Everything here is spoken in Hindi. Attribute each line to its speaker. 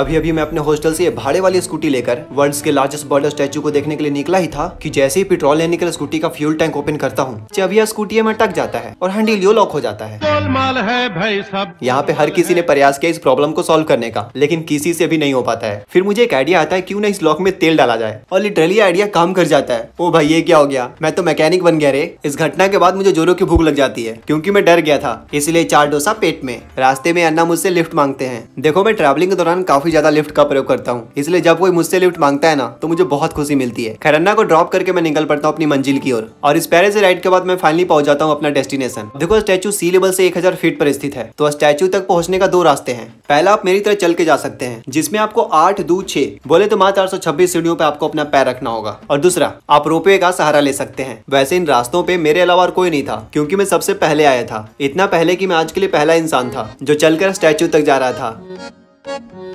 Speaker 1: अभी अभी मैं अपने हॉस्टल से भाड़े वाली स्कूटी लेकर वर्ल्ड के लार्जेस्ट बर्डर स्टैचू को देखने के लिए निकला ही था कि जैसे ही पेट्रोल लेने के लिए स्कूटी का फ्यूल टैंक ओपन करता हूँ चविया स्कूटी में टक जाता है और यो लॉक हो जाता है,
Speaker 2: है भाई सब
Speaker 1: यहाँ पे हर किसी ने प्रयास किया इस प्रॉब्लम को सोल्व करने का लेकिन किसी से भी नहीं हो पाता है फिर मुझे एक आइडिया आता है क्यूँ ना इस लॉक में तेल डाला जाए और लिटरली आइडिया काम कर जाता है ओ भाई ये क्या हो गया मैं तो मैकेनिक बन गया रे इस घटना के बाद मुझे जोरों की भूख लग जाती है क्यूँकी मैं डर गया था इसलिए चार डोसा पेट में रास्ते में अन्ना मुझसे लिफ्ट मांगते हैं देखो मैं ट्रेवलिंग के दौरान काफी काफी ज्यादा लिफ्ट का प्रयोग करता हूँ इसलिए जब कोई मुझसे लिफ्ट मांगता है ना तो मुझे बहुत खुशी मिलती है खरन्ना को ड्रॉप करके मैं निकल पड़ता हूँ अपनी मंजिल की ओर और इस पैरे से राइड के बाद मैं फाइनली पहुंच जाता हूँ अपना डेस्टिनेशन देखो स्टैचू सी लेवल से एक फीट पर स्थित है तो स्टैचू तक पहुंचने का दो रास्ते हैं पहला आप मेरी तरह चल के जा सकते हैं जिसमें आपको आठ दू छे बोले तो मात्र छब्बीस सीढ़ियों पर आपको अपना पैर रखना होगा और दूसरा आप रोपवे का सहारा ले सकते हैं वैसे इन रास्तों पे मेरे अलावा और कोई नहीं था क्योंकि मैं सबसे पहले आया था इतना पहले कि मैं आज के लिए पहला इंसान था जो चलकर स्टैचू तक जा रहा था